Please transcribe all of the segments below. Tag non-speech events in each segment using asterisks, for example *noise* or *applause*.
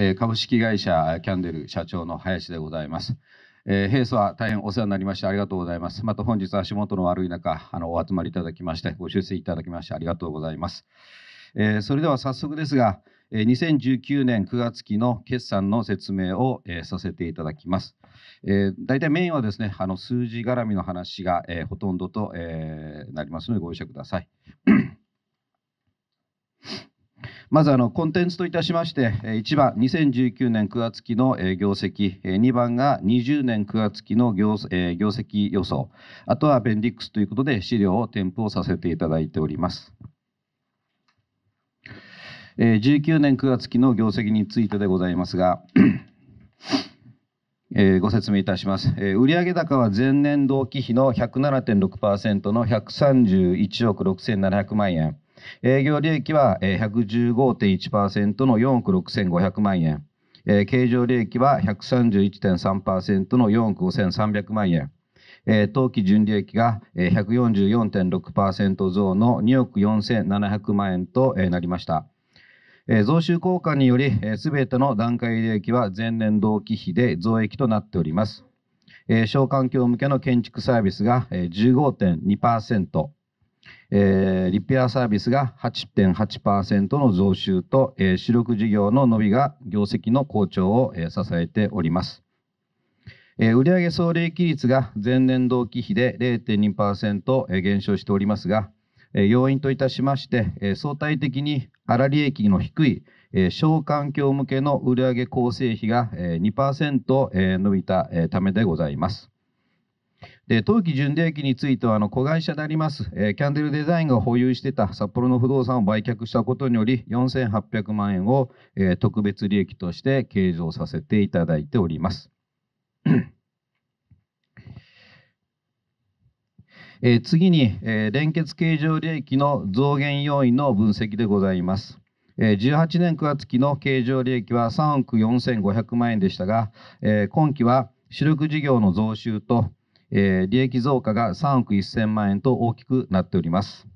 え株式会社キャンデル社長の林でございます。え平素は大変お世話になりましてありがとうございます。また本日は足元の悪い中、あのお集まりいただきまして、ご出席いただきましてありがとうございます。えそれでは早速ですが、え2019年9月期の決算の説明を、えさせていただきます。えー、大体メインはですね、あの数字絡みの話が、えほとんどと、えなりますのでご容赦ください。まずあのコンテンツといたしまして1番2019年9月期の業績2番が20年9月期の業業績予想あとはベンディックスということで資料を添付をさせていただいております。19年9月期の業績についてでございますが *coughs* えご説明いたします、え売上高は前年同期比の107.6%の131億6700万円営業利益は115.1%の4億6500万円。え経常利益は131.3%の4億5300万円。え当期純利益が144.6%増の2億4700万円となりました。え増収効果により、す、べ、ての段階利益は前年同期比で増益となっております。え小環境向けの建築サービスが15.2%、えー、リペアサービスが8.8%の増収と、えー、主力事業の伸びが業績の好調を、えー、支えております。えー、売上総利益率が前年同期比で0.2%減少しておりますが、要因といたしまして、相対的に粗利益の低い小環境向けの売上構成比が2%伸びたためでございます。で当期純利益についてはあの子会社であります、えー、キャンデルデザインが保有してた札幌の不動産を売却したことにより4800万円を、えー、特別利益として計上させていただいております。*coughs* えー、次に、えー、連結経常利益の増減要因の分析でございます。18年9月期の経常利益は3億4500万円でしたが、今期は主力事業の増収とえー、利益増加が3億1000万円と大きくなっております。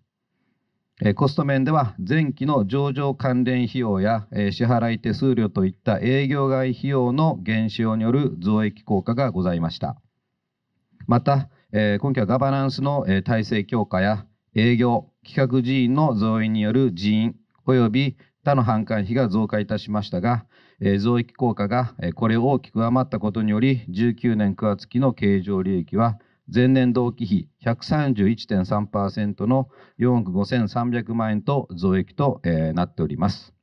えコスト面では前期の上場関連費用や、え支払い手数料といった営業外費用の減少による増益効果がございました。また、え今期はガバナンスの、え体制強化や営業、企画人員の増員による人員及び他の販管費が増加いたしましたが、え増益効果が、えこれを大きく上回ったことにより19年9月期の経常利益は前年同期比131.3%の4億5300万円と増益と、えなっております。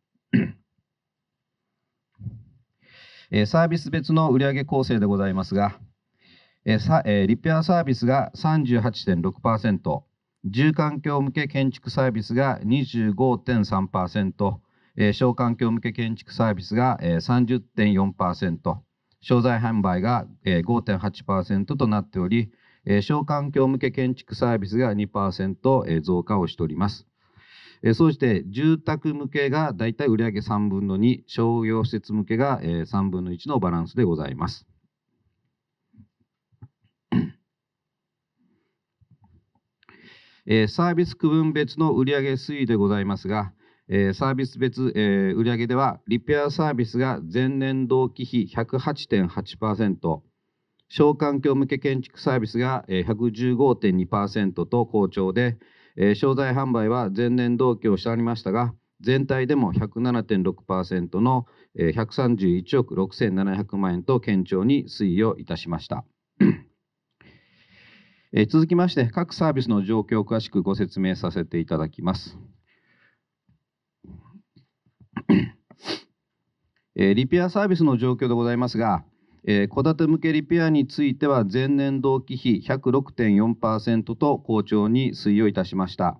サービス別の売上構成でございますが、リペアサービスが38.6%、住環境向け建築サービスが25.3%、えー、小環境向け建築サービスが、えー、30.4%、商材販売が、えー、5.8%となっており、えー、小環境向け建築サービスが2%、えー、増加をしております。えー、そして住宅向けがだいたい売上3分の2、商業施設向けが、えー、3分の1のバランスでございます。えサービス区分別の売上推移でございますが、えー、サービス別、えー、売上ではリペアサービスが前年同期比108.8%小環境向け建築サービスが115.2%と好調で、えー、商材販売は前年同期を下回りましたが全体でも107.6%の131億6700万円と堅調に推移をいたしました。え続きまして各サービスの状況を詳しくご説明させていただきます。えー、リペアサービスの状況でございますが、戸、えー、建て向けリペアについては前年同期比106.4%と好調に推移をいたしました。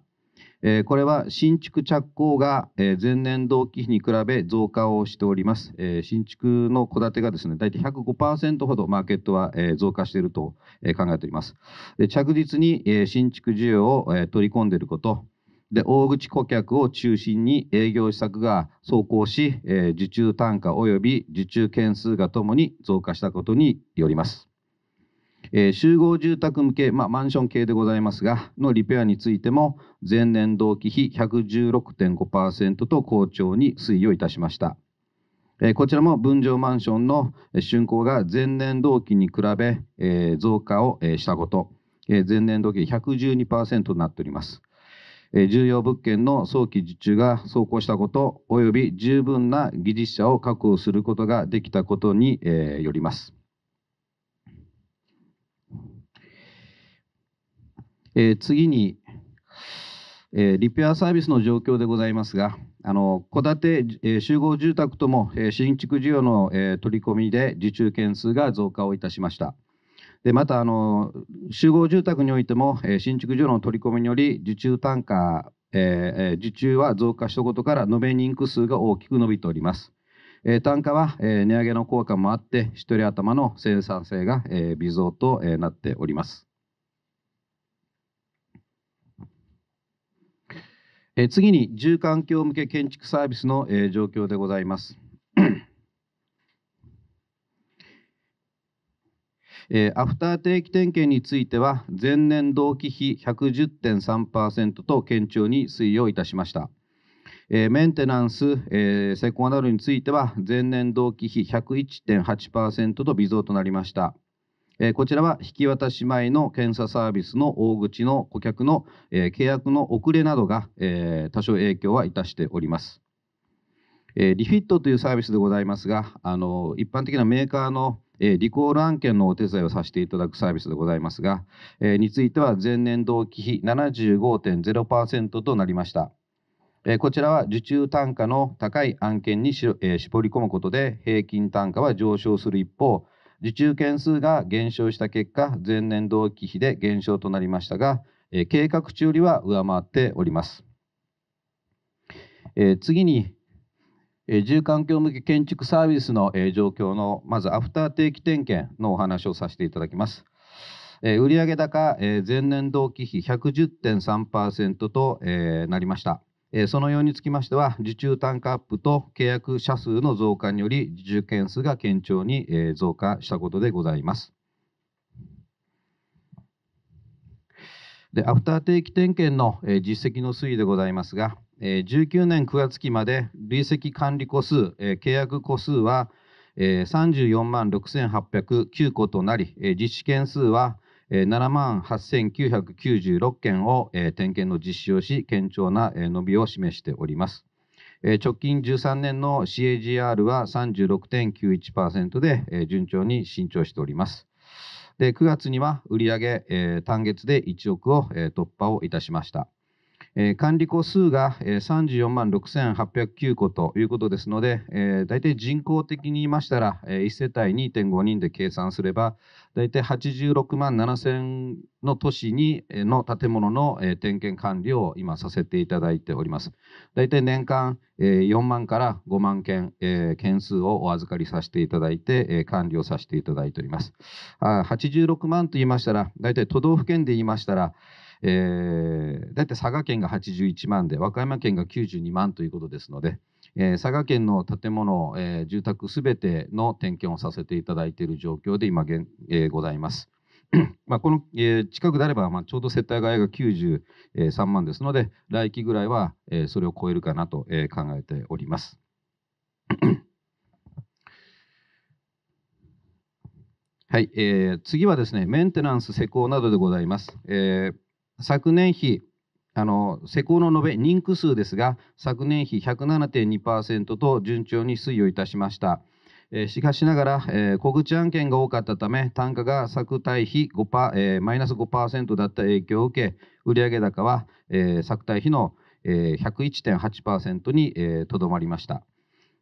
えー、これは新築着工が、えー、前年同期比に比べ増加をしております。えー、新築の戸建てがですね、大体105%ほどマーケットは、えー、増加していると、えー、考えております。で着実に、えー、新築需要を、えー、取り込んでいること、で大口顧客を中心に営業施策が走行し、えー、受注単価及び受注件数がともに増加したことによります、えー、集合住宅向け、まあ、マンション系でございますがのリペアについても前年同期比116.5%と好調に推移をいたしましたこちらも分譲マンションの竣工が前年同期に比べ増加をしたこと、前年同期112%となっております。重要物件の早期受注が走行したこと及び十分な技術者を確保することができたことによります。次に、リペアサービスの状況でございますが、戸建て集合住宅とも新築需要の取り込みで受注件数が増加をいたしました。でまたあの集合住宅においても、え新築所の取り込みにより受注単価、え受注は増加したことから延べ人数数が大きく伸びております。え単価は、え値上げの効果もあって一人頭の生産性が、え微増と、えなっております。え次に住環境向け建築サービスの、え状況でございます。えー、アフター定期点検については前年同期比110.3%と堅調に推移をいたしました。えー、メンテナンス、えー、施工などについては前年同期比101.8%と微増となりました。えー、こちらは引き渡し前の検査サービスの大口の顧客の、えー、契約の遅れなどが、えー、多少影響はいたしております。えー、リフィットというサービスでございますが、あの一般的なメーカーの、えー、リコール案件のお手伝いをさせていただくサービスでございますが、えー、については前年同期比75.0%となりました。えー、こちらは受注単価の高い案件にし、えー、絞り込むことで平均単価は上昇する一方、受注件数が減少した結果、前年同期比で減少となりましたが、えー、計画中よりは上回っております。えー、次に、え住環境向け建築サービスの、え状況のまずアフター定期点検のお話をさせていただきます。え売上高、え前年同期比110.3%と、えなりました。えそのようにつきましては、受注単価アップと契約者数の増加により、受注件数が堅調に、え増加したことでございます。でアフター定期点検の、え実績の推移でございますが、19年9月期まで累積管理個数、契約個数は34万6809個となり、実施件数は7万8996件を点検の実施をし、堅調な伸びを示しております。直近13年の CAGR は36.91%で順調に伸長しております。で9月には売上単月で1億を突破をいたしました。管理戸数が、34万6809個ということですので、大体人口的に言いましたら、1世帯2.5人で計算すれば、大体86万7000の都市にの建物の、点検管理を今させていただいております。大体年間、4万から5万件、件数をお預かりさせていただいて、管理をさせていただいております。86万と言いましたら、大体都道府県で言いましたら、えー、だいたい佐賀県が81万で和歌山県が92万ということですので、えー、佐賀県の建物、えー、住宅すべての点検をさせていただいている状況で今現、えー、ございます。*clears throat* まあこの、えー、近くであれば、まあ、ちょうど世帯替が93万ですので、来期ぐらいは、えー、それを超えるかなと、えー、考えております。*clears throat* はい、えー、次はですね、メンテナンス、施工などでございます。えー昨年比、あの施工の延べ人区数ですが、昨年比107.2%と順調に推移をいたしました。えしかしながら、え小口案件が多かったため、単価が昨対比5パ、えマイナス5%だった影響を受け、売上高は、えー、昨対比の、えー、101.8%にとど、まりました。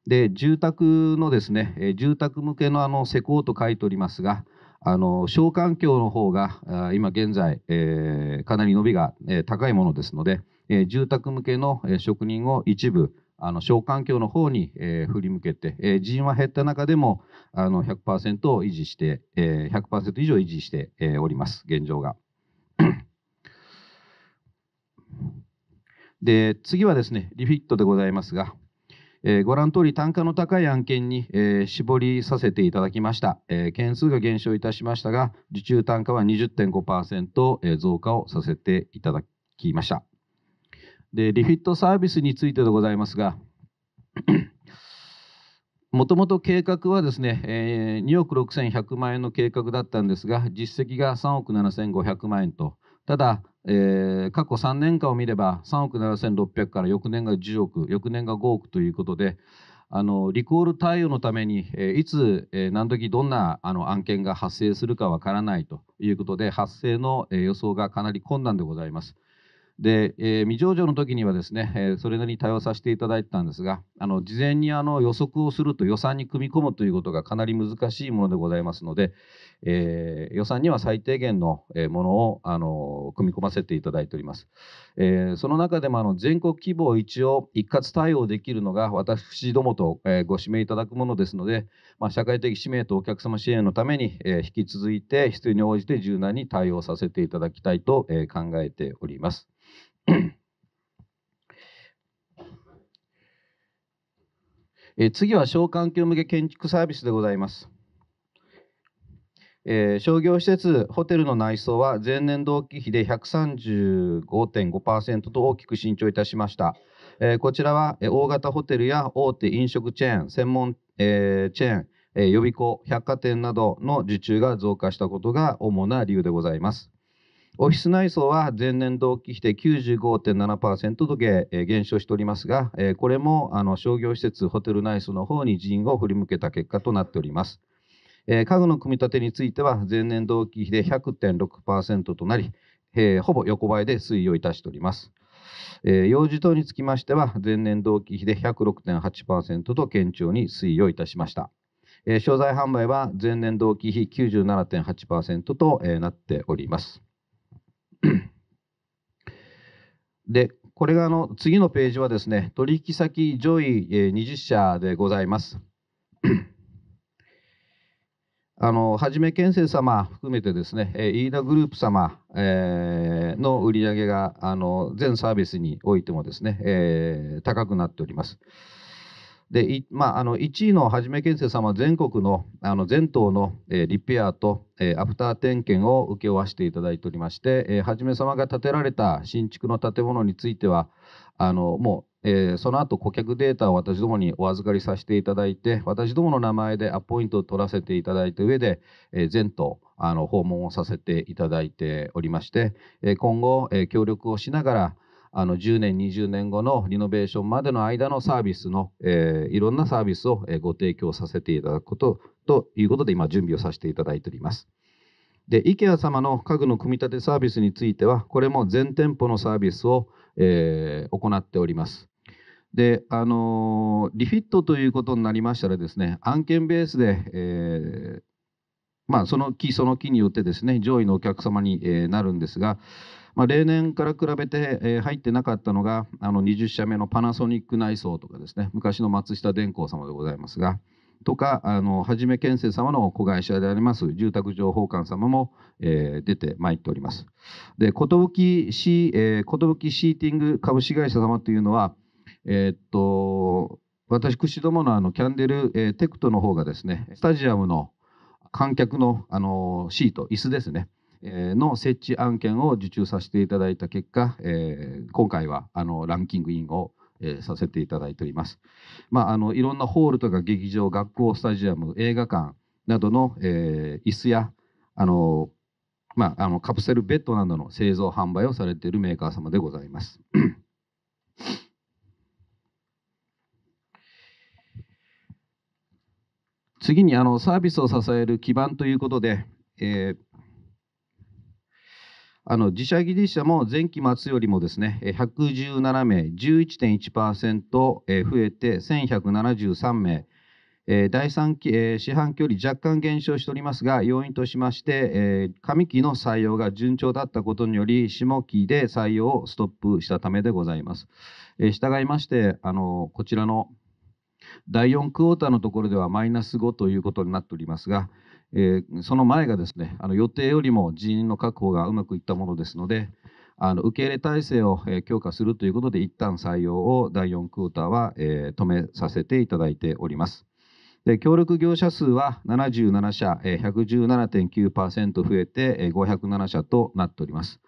で住宅のですね、え住宅向けのあの施工と書いておりますが、あの小環境の方が今現在、えー、かなり伸びが、えー、高いものですので、えー、住宅向けの職人を一部あの小環境の方に、え振り向けて、え人員は減った中でもあの100%を維持して、え100%以上維持して、えおります現状が。で次はですねリフィットでございますが。えー、ご覧の通り単価の高い案件に、えー、絞りさせていただきました、えー、件数が減少いたしましたが受注単価は20.5%、ー、増加をさせていただきましたでリフィットサービスについてでございますが *coughs* もともと計画はですね、えー、2億6100万円の計画だったんですが、実績が3億7500万円と、ただ、えー、過去3年間を見れば3億7600から翌年が10億翌年が5億ということであのリコール対応のために、えー、いつ、えー、何時どんなあの案件が発生するかわからないということで発生の、えー、予想がかなり困難でございます。で、えー、未上場の時にはですね、えー、それなりに対応させていただいてたんですが、あの事前にあの予測をすると予算に組み込むということがかなり難しいものでございますので、えー、予算には最低限のものをあの組み込ませていただいております。えー、その中でもあの全国規模を一応一括対応できるのが私どもと、えー、ご指名いただくものですので、まあ、社会的使命とお客様支援のために、えー、引き続いて必要に応じて柔軟に対応させていただきたいと、え考えております。え次は小環境向け建築サービスでございます。えー、商業施設、ホテルの内装は前年同期比で135.5%と大きく伸長いたしました。えー、こちらは大型ホテルや大手飲食チェーン、専門、えー、チェーン、えー、予備校、百貨店などの受注が増加したことが主な理由でございます。オフィス内装は前年同期比で95.7%と減,、え減少しておりますが、えこれもあの商業施設、ホテル内装の方に人員を振り向けた結果となっております。えー、家具の組み立てについては前年同期比で100.6%となり、えー、ほぼ横ばいで推移をいたしております。えー、幼児等につきましては前年同期比で106.8%と堅調に推移をいたしました。え商材販売は前年同期比97.8%と、えなっております。*clears throat* で、これがあの次のページはですね、取引先上位20社でございます。あのはじめ県政様含めてですね、えー、飯田グループ様、えー、の売り上げがあの全サービスにおいてもですね、えー、高くなっております。でまあ、あの1位のはじめ建設様は全国のあの全島の、えー、リペアと、えー、アフター点検を請け負わせていただいておりまして、えー、はじめ様が建てられた新築の建物についてはあのもう、えー、その後顧客データを私どもにお預かりさせていただいて私どもの名前でアポイントを取らせていただいた上で、えー、全島あの訪問をさせていただいておりまして、えー、今後、えー、協力をしながらあの10年、20年後のリノベーションまでの間のサービスの、えー、いろんなサービスをご提供させていただくことということで、今、準備をさせていただいております。で、IKEA 様の家具の組み立てサービスについては、これも全店舗のサービスを、えー、行っております。で、あのー、リフィットということになりましたらですね、案件ベースで、えーまあ、その木その木によってですね上位のお客様になるんですが、まあ、例年から比べて、えー、入ってなかったのがあの20社目のパナソニック内装とかですね昔の松下電工様でございますがとかあのはじめ建設様の子会社であります住宅情報館様も、えー、出てまいっております。で寿シ,、えー、シーティング株式会社様というのは、えー、っと私串どものあのキャンデル、えー、テクトの方がですねスタジアムの観客のあのシート椅子ですねの設置案件を受注させていただいた結果、えー、今回はあのランキングインを、えー、させていただいております。まあ、あのいろんなホールとか劇場、学校、スタジアム、映画館などの、えー、椅子やあの、まあ、あのカプセルベッドなどの製造・販売をされているメーカー様でございます。*clears throat* 次にあのサービスを支える基盤ということで、えーあの自社技術者も前期末よりもですね117名、11.1%増えて1173名、第3期四半期より若干減少しておりますが、要因としまして、上期の採用が順調だったことにより、下期で採用をストップしたためでございます。従いまして、あのこちらの第4クォーターのところではマイナス5ということになっておりますが、えー、その前がですねあの予定よりも人員の確保がうまくいったものですのであの受け入れ体制を、強化するということで一旦採用を第4クォーターは、えー、止めさせていただいております。で協力業者数は77社、えー、117.9%増えて、えー、507社となっております。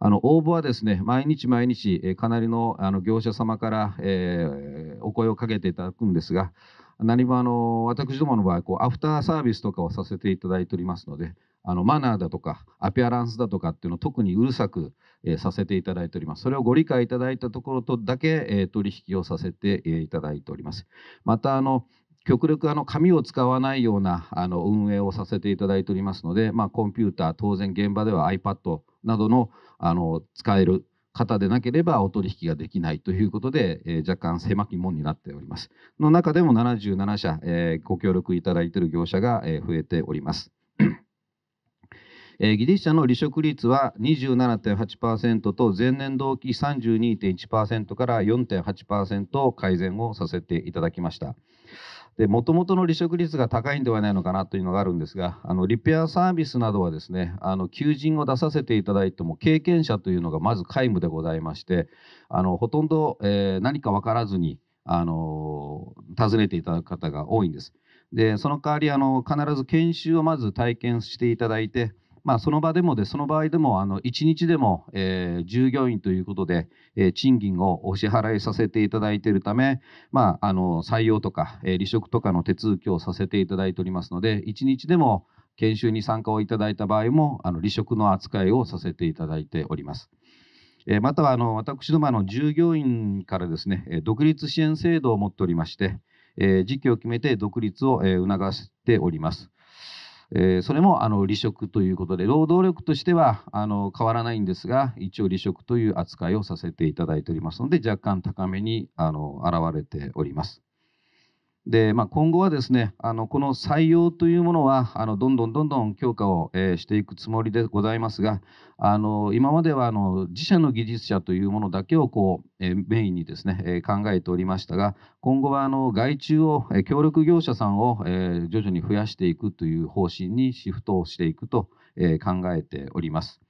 あの応募はですね毎日毎日、かなりのあの業者様から、えお声をかけていただくんですが何もあの私どもの場合こうアフターサービスとかをさせていただいておりますのであのマナーだとかアピアランスだとかっていうのを特にうるさく、えー、させていただいておりますそれをご理解いただいたところとだけ、えー、取引をさせて、えー、いただいておりますまたあの極力あの紙を使わないようなあの運営をさせていただいておりますので、まあ、コンピューター当然現場では iPad などのあの使える方でなければお取引ができないということで、えー、若干狭き門になっております。の中でも77社、えー、ご協力いただいている業者が、えー、増えております。えー、ギリシャの離職率は27.8%と前年同期32.1%から4.8%改善をさせていただきました。で、もともとの離職率が高いんではないのかなというのがあるんですが、あのリペアサービスなどはですね、あの求人を出させていただいても、経験者というのがまず皆無でございまして、あのほとんど、えー、何か分からずに、あの訪ねていただく方が多いんです。で、その代わりあの、必ず研修をまず体験していただいて、まあ、その場でもで、その場合でも、あの1日でも、えー、従業員ということで、えー、賃金をお支払いさせていただいているため、まあ、あの採用とか、えー、離職とかの手続きをさせていただいておりますので、1日でも研修に参加をいただいた場合も、あの離職の扱いをさせていただいております。えまたはあの私どもの従業員からですね、独立支援制度を持っておりまして、え時期を決めて独立を、え促しております。えー、それもあの離職ということで、労働力としてはあの変わらないんですが、一応離職という扱いをさせていただいておりますので、若干高めにあの現れております。で、まあ、今後はですねあのこの採用というものはあのどんどんどんどん強化を、えー、していくつもりでございますがあの今まではあの自社の技術者というものだけをこう、えー、メインにですね、えー、考えておりましたが今後はあの外注を、え協力業者さんを、え徐々に増やしていくという方針にシフトをしていくと、え考えております。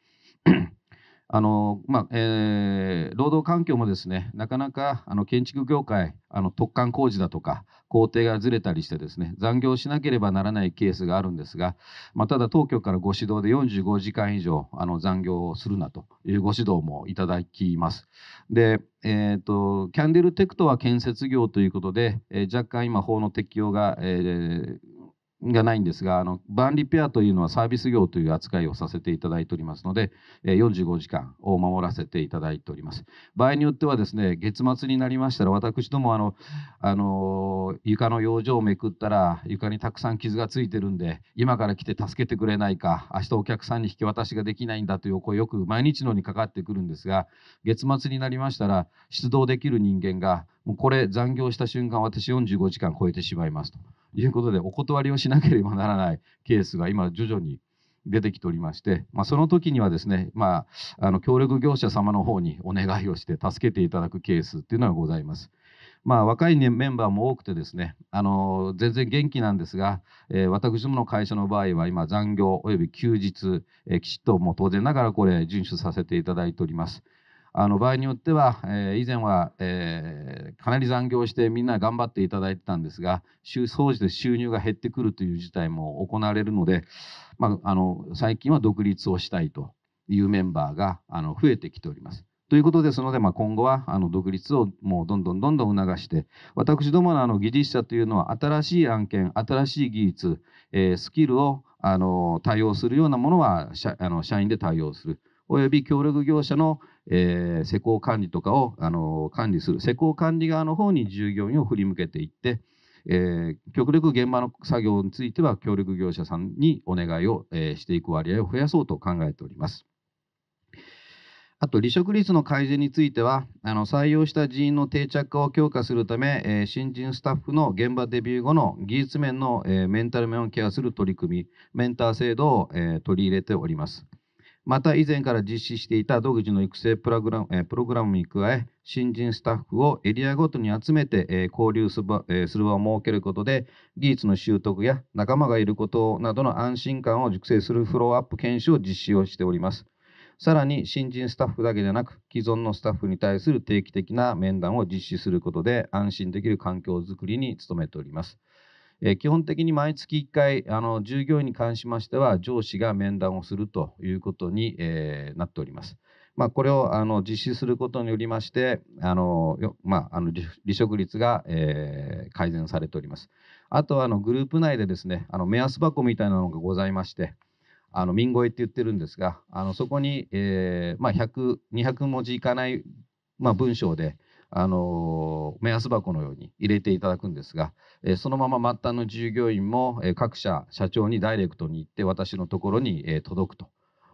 あのまあえー、労働環境もですねなかなかあの建築業界あの突貫工事だとか工程がずれたりしてですね残業しなければならないケースがあるんですが、まあ、ただ当局からご指導で45時間以上あの残業をするなというご指導もいただきます。でえーと、とキャンデルテクトは建設業ということで、えー、若干今法の適用が、えー、がないんですが、あのバンリペアというのはサービス業という扱いをさせていただいておりますので、45時間を守らせていただいております。場合によってはですね、月末になりましたら、私どもあのあの床の養生をめくったら、床にたくさん傷がついてるんで、今から来て助けてくれないか、明日お客さんに引き渡しができないんだというお声、よく毎日のにかかってくるんですが、月末になりましたら、出動できる人間が、もうこれ、残業した瞬間、私45時間超えてしまいますと。いうことでお断りをしなければならないケースが今徐々に出てきておりまして、まあ、その時にはですね、まあ、あの協力業者様の方にお願いをして助けていただくケースっていうのがございます。まあ、若い、ね、メンバーも多くてですねあの全然元気なんですが、えー、私どもの会社の場合は今残業および休日、えー、きちっともう当然ながらこれ遵守させていただいております。あの場合によっては、えー、以前は、えー、かなり残業してみんな頑張っていただいてたんですが、収総じて収入が減ってくるという事態も行われるので、まあ、あの最近は独立をしたいというメンバーがあの増えてきております。ということですので、まあ、今後はあの独立をもうどんどんどんどん促して、私どものあの技術者というのは、新しい案件、新しい技術、えー、スキルをあの対応するようなものは社あの社員で対応する。および協力業者の、えー、施工管理とかをあの管理する施工管理側の方に従業員を振り向けていって、えー、極力現場の作業については協力業者さんにお願いを、えー、していく割合を増やそうと考えております。あと、離職率の改善については、あの採用した人員の定着化を強化するため、えー、新人スタッフの現場デビュー後の技術面の、えー、メンタル面をケアする取り組み、メンター制度を、えー、取り入れております。また以前から実施していた独自の育成プログラムプログラムに加え、新人スタッフをエリアごとに集めて交流する場を設けることで、技術の習得や仲間がいることなどの安心感を熟成するフローアップ研修を実施をしております。さらに新人スタッフだけでなく、既存のスタッフに対する定期的な面談を実施することで、安心できる環境づくりに努めております。えー、基本的に毎月1回あの従業員に関しましては上司が面談をするということに、えー、なっております。まあ、これをあの実施することによりましてあの、まあ、あの離職率が、えー、改善されております。あとはあのグループ内でですねあの目安箱みたいなのがございまして、あの民声って言ってるんですが、あのそこに、えーまあ、100、200文字いかない、まあ、文章で、あの目安箱のように入れていただくんですが、えそのまま末端の従業員も、え各社社長にダイレクトに行って私のところに、え届くと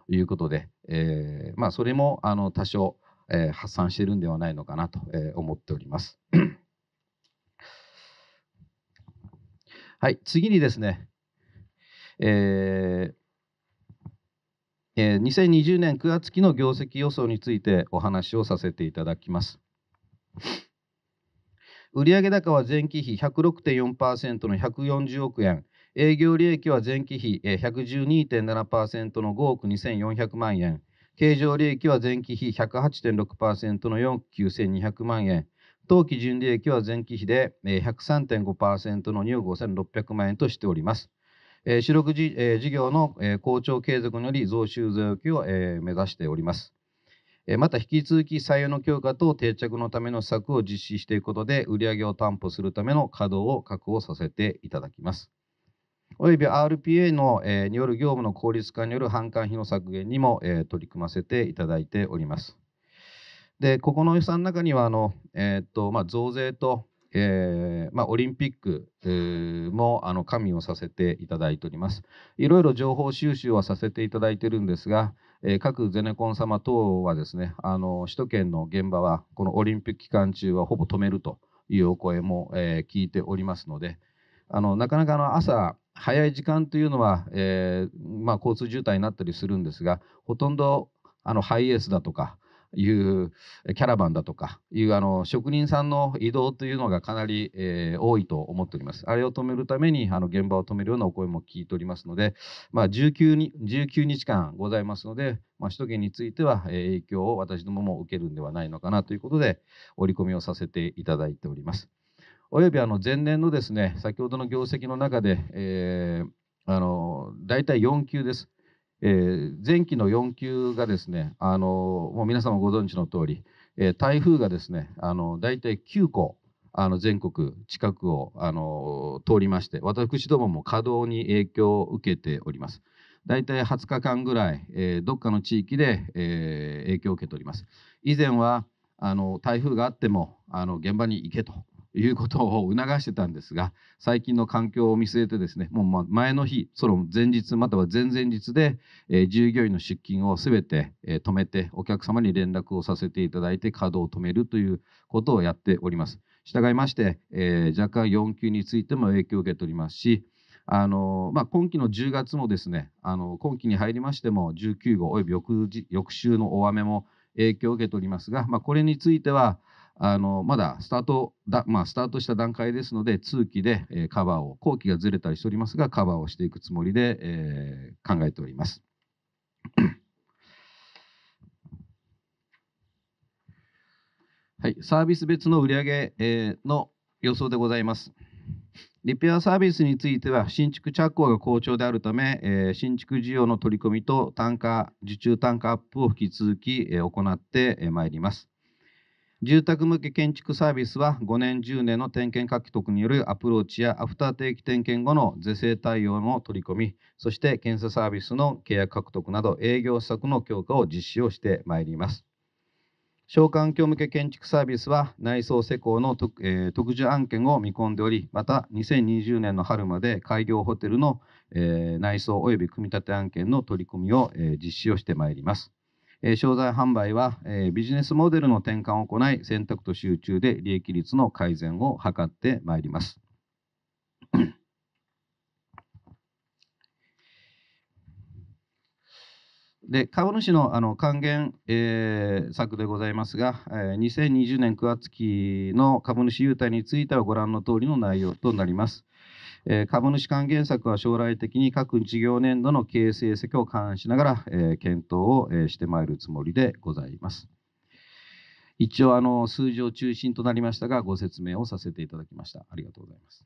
いうことで、えまあ、それもあの多少、え発散してるんではないのかなと、え思っております。*clears throat* はい、次にですね、えーえー、2020年9月期の業績予想についてお話をさせていただきます。売上高は前期比106.4%の140億円、営業利益は前期比112.7%の5億2400万円、経常利益は前期比108.6%の4億9200万円、当期純利益は前期比で103.5%の2億5600万円としております。主力事業の好調継続により増収増益を目指しております。また引き続き採用の強化と定着のための施策を実施していくことで、売上を担保するための稼働を確保させていただきます。および RPA の、えによる業務の効率化による販管費の削減にも、え取り組ませていただいております。で、ここの予算の中には、あのえっ、とまあ、増税と、えー、まあ、オリンピック、もあの加味をさせていただいております。いろいろ情報収集はさせていただいているんですが、え各ゼネコン様等はですねあの首都圏の現場はこのオリンピック期間中はほぼ止めるというお声も、え聞いておりますのであのなかなかの朝早い時間というのは、えー、まあ、交通渋滞になったりするんですがほとんどあのハイエースだとかいうキャラバンだとかいうあの職人さんの移動というのがかなり、えー、多いと思っております。あれを止めるためにあの現場を止めるようなお声も聞いておりますので、まあ、19, に19日間ございますので、まあ、首都圏については影響を私どもも受けるんではないのかなということで折り込みをさせていただいております。およびあの前年のですね先ほどの業績の中で、えー、あの大体4級です。えー、前期の4級がですね、あのもう皆様ご存知の通り、えー、台風がですね、あの大体9個、あの全国近くをあの通りまして、私どもも稼働に影響を受けております。大体20日間ぐらい、えー、どっかの地域で、えー、影響を受けております。以前はあの台風があってもあの現場に行けということを促してたんですが最近の環境を見据えてですねもう前の日その前日または前々日で、え従業員の出勤を全て、え止めてお客様に連絡をさせていただいて稼働を止めるということをやっております。従いまして、えー、若干4級についても影響を受けておりますし、あのまあ、今期の10月もですねあの今期に入りましても19号および翌週の大雨も影響を受けておりますが、まあ、これについてはあのまだスタートだ、まあ、スタートした段階ですので、通期で、えカバーを、後期がずれたりしておりますが、カバーをしていくつもりで、えー、考えております。*coughs* はい、サービス別の売上、えー、の予想でございます。リペアサービスについては、新築着工が好調であるため、えー、新築需要の取り込みと単価、受注単価アップを引き続き、えー、行ってまいります。住宅向け建築サービスは5年10年の点検獲得によるアプローチやアフター定期点検後の是正対応の取り込みそして検査サービスの契約獲得など営業施策の強化を実施をしてまいります小環境向け建築サービスは内装施工の特,、えー、特需案件を見込んでおりまた2020年の春まで開業ホテルの、えー、内装及び組み立て案件の取り組みを、えー、実施をしてまいりますえ商材販売は、えビジネスモデルの転換を行い、選択と集中で利益率の改善を図ってまいります。*coughs* で株主のあの還元、えー、策でございますが、えー、2020年9月期の株主優待についてはご覧の通りの内容となります。え株主還元策は将来的に各事業年度の経営成績を勘案しながら、え検討をしてまいるつもりでございます。一応あの数字を中心となりましたがご説明をさせていただきました。ありがとうございます。